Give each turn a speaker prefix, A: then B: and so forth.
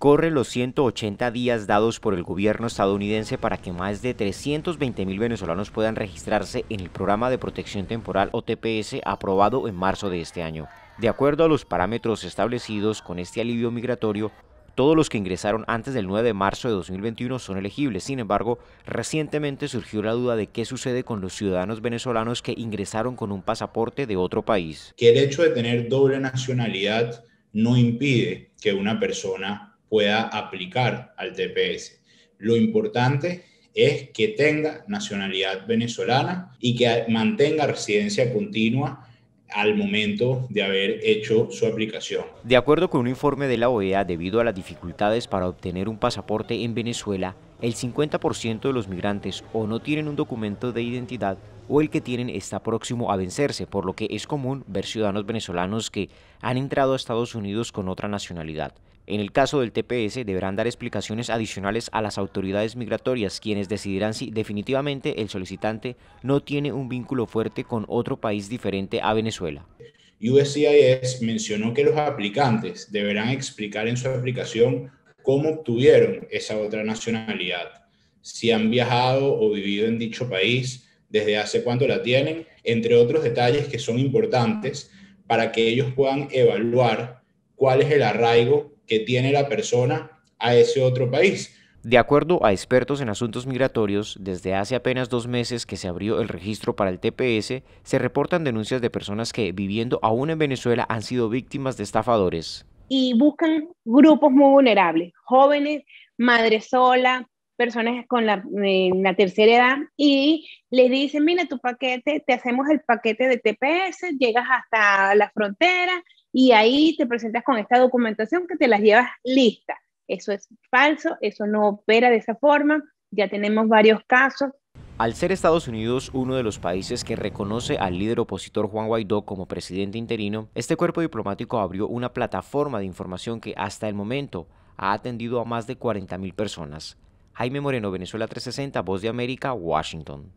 A: corre los 180 días dados por el gobierno estadounidense para que más de 320 venezolanos puedan registrarse en el programa de protección temporal o TPS aprobado en marzo de este año. De acuerdo a los parámetros establecidos con este alivio migratorio, todos los que ingresaron antes del 9 de marzo de 2021 son elegibles. Sin embargo, recientemente surgió la duda de qué sucede con los ciudadanos venezolanos que ingresaron con un pasaporte de otro país.
B: Que el hecho de tener doble nacionalidad no impide que una persona pueda aplicar al TPS. Lo importante es que tenga nacionalidad venezolana y que mantenga residencia continua al momento de haber hecho su aplicación.
A: De acuerdo con un informe de la OEA, debido a las dificultades para obtener un pasaporte en Venezuela, el 50% de los migrantes o no tienen un documento de identidad o el que tienen está próximo a vencerse, por lo que es común ver ciudadanos venezolanos que han entrado a Estados Unidos con otra nacionalidad. En el caso del TPS deberán dar explicaciones adicionales a las autoridades migratorias, quienes decidirán si definitivamente el solicitante no tiene un vínculo fuerte con otro país diferente a Venezuela.
B: USCIS mencionó que los aplicantes deberán explicar en su aplicación cómo obtuvieron esa otra nacionalidad, si han viajado o vivido en dicho país, desde hace cuánto la tienen, entre otros detalles que son importantes para que ellos puedan evaluar cuál es el arraigo que tiene la persona a ese otro país.
A: De acuerdo a expertos en asuntos migratorios, desde hace apenas dos meses que se abrió el registro para el TPS, se reportan denuncias de personas que, viviendo aún en Venezuela, han sido víctimas de estafadores
C: y buscan grupos muy vulnerables, jóvenes, madres sola personas con eh, la, tercera edad y les dicen, mira tu paquete, te hacemos el paquete de TPS, llegas hasta la frontera y ahí te presentas con esta documentación que te las llevas lista. Eso es falso, eso no opera de esa forma. Ya tenemos varios casos
A: al ser Estados Unidos uno de los países que reconoce al líder opositor Juan Guaidó como presidente interino, este cuerpo diplomático abrió una plataforma de información que hasta el momento ha atendido a más de 40.000 personas. Jaime Moreno,
C: Venezuela 360, Voz de América, Washington.